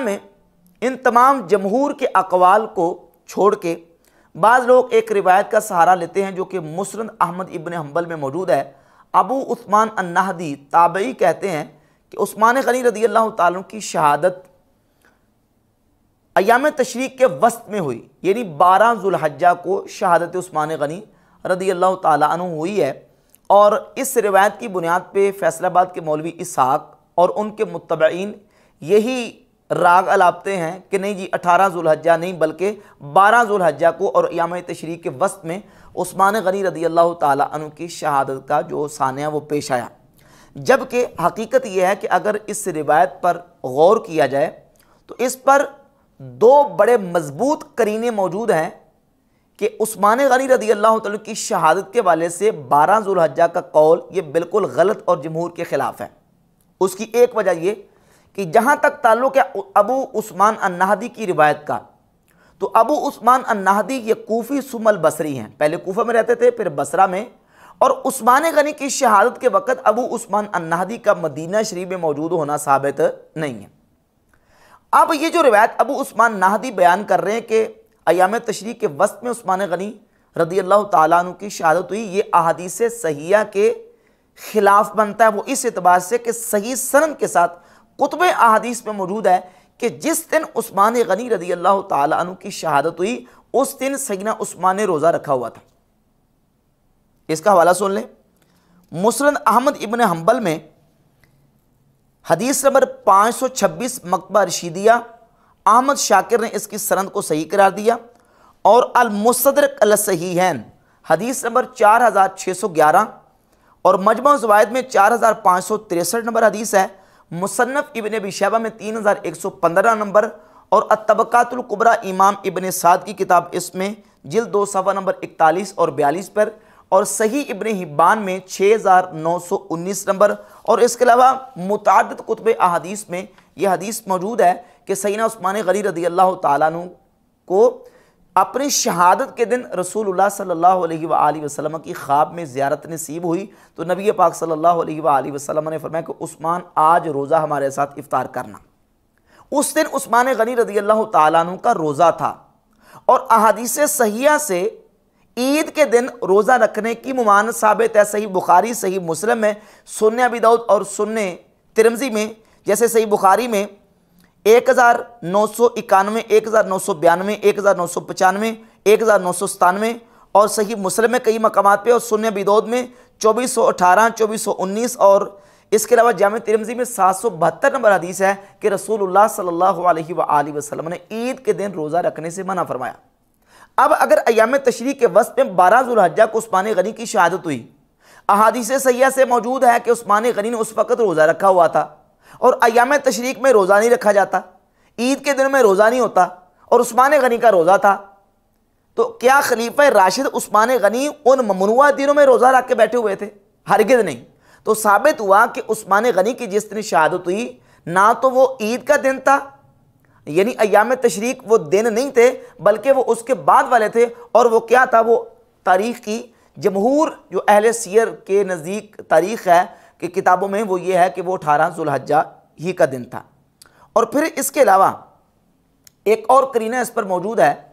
में इन तमाम जमहूर के अकवाल को छोड़ के बाज़ लोग एक रिवायत का सहारा लेते हैं जो कि मुसरद अहमद इबन हम्बल में मौजूद है अबू उस्मान अन्नादी ताबई कहते हैं कि उस्मान गनी रदी अल्लाह तुम की शहादत अयाम तशरीक के वस्त में हुई यानी बारह जुल्हजा को शहादत उस्मान गनी रदी अल्लाह तु हुई है और इस रिवायत की बुनियाद पर फैसलाबाद के मौलवी इसहाक और उनके मुतबइन यही राग अलापते हैं कि नहीं जी अठारह जुल्हजा नहीं बल्कि बारह जुल्हजा को और याम तशरी के वस्त में उस्मान गनी रदी अल्लाह तु की शहादत का जो सानिया वो पेश आया जबकि हकीकत यह है कि अगर इस रिवायत पर गौर किया जाए तो इस पर दो बड़े मजबूत करीने मौजूद हैं कि उस्मान गनी रदी अल्लाह तु की शहादत के वाले से बारह जुल्हजा का कौल ये बिल्कुल गलत और जमहूर के ख़िलाफ़ है उसकी एक वजह यह कि जहाँ तक ताल्लुक़ है अबू उस्मान अन्नादी की रिवायत का तो अबू उस्मान अन्नादी ये कोफ़ी सुमल बसरी हैं पहले कोफा में रहते थे फिर बसरा में और उस्मान गनी की शहादत के वक़्त अबू उस्मान अन्नादी का मदीना शरीफ में मौजूद होना साबित नहीं है अब ये जो रिवायत अबू उस्मान नाहदी बयान कर रहे हैं कि अयाम तशरी के वस्त में उस्मान गनी रदी अल्लाह तु की शहादत हुई ये अहादीस सहिया के ख़िलाफ़ बनता है वो इस एतबार से कि सही सनम के साथ कुतब अहादीस में मौजूद है कि जिस दिन उस्मान गनी रदी अल्लाह तु की शहादत हुई उस दिन सगना उस्मान ने रोज़ा रखा हुआ था इसका हवाला सुन लें मुसरन अहमद इबन हम्बल में हदीस नंबर 526 मकबा रशीदिया अहमद शाकिर ने इसकी सरंद को सही करार दिया और सही अलसहीन हदीस नंबर 4611 और मजमा जवायद में चार नंबर हदीस है मुसन्फ़ इबन बिशाबा में तीन हज़ार एक सौ पंद्रह नंबर और अतबकातुल्कुबरा इमाम इबन साद की किताब इसमें जिल दो सफ़ा नंबर इकतालीस और बयालीस पर और सही इबन हिब्बान में छः हज़ार नौ सौ उन्नीस नंबर और इसके अलावा मुतद कुतब अदीस में यह हदीस मौजूद है कि सईना उस्मान गरी रदी अल्लाह तु को अपनी शहादत के दिन रसूलुल्लाह सल्लल्लाहु अलैहि वसल्लम की ख्वाब में ज़्यारत नसीब हुई तो नबी पाक सल्लल्लाहु अलैहि वसल्लम ने फरमाया कि उस्मान आज रोज़ा हमारे साथ इफ़ार करना उस दिन उस्मान गनी रदी अल्लाह तु का रोज़ा था और अहादीस सहिया से ईद के दिन रोज़ा रखने की ममान साबित है सही बुखारी सही मुस्लिम में सुन अबी दाऊद और सुन तिरमजी में जैसे सही बुखारी में एक हज़ार नौ सौ इक्यानवे एक हज़ार नौ सौ बयानवे एक हज़ार नौ सौ पचानवे एक हज़ार नौ सौ सतानवे और सही मुस्लिम में कई मकाम पर और शून्य बिदौद में चौबीस सौ अठारह चौबीस सौ उन्नीस और इसके अलावा जाम तिरमजी में सात सौ बहत्तर नंबर हदीस है कि रसूल सल्लल्लाहु अलैहि वसल्लम ने ईद के दिन रोज़ा रखने से मना फरमाया अब अगर अयाम तशरी के वस्त में बारह जुलहजा को उस्मान गनी की शहादत हुई अहादीस सयाह से मौजूद है कि उस्मान गनी ने उस वक़्त रोज़ा रखा हुआ था और अयाम तशरीक में रोज़ा नहीं रखा जाता ईद के दिन में रोज़ा नहीं होता और उस्मान गनी का रोज़ा था तो क्या खलीफ राशिद उस्मान गनी उन ममनुआ दिनों में रोज़ा रख के बैठे हुए थे हरगिद नहीं तो साबित हुआ कि उस्मान गनी की जिस दिन शहादत हुई ना तो वो ईद का दिन था यानी अयाम तशरीक वो दिन नहीं थे बल्कि वो उसके बाद वाले थे और वो क्या था वो तारीख़ की जमहूर जो अहल सीर के नज़दीक तारीख़ है कि किताबों में वो ये है कि वो अठारह जुलहजा ही का दिन था और फिर इसके अलावा एक और करीना इस पर मौजूद है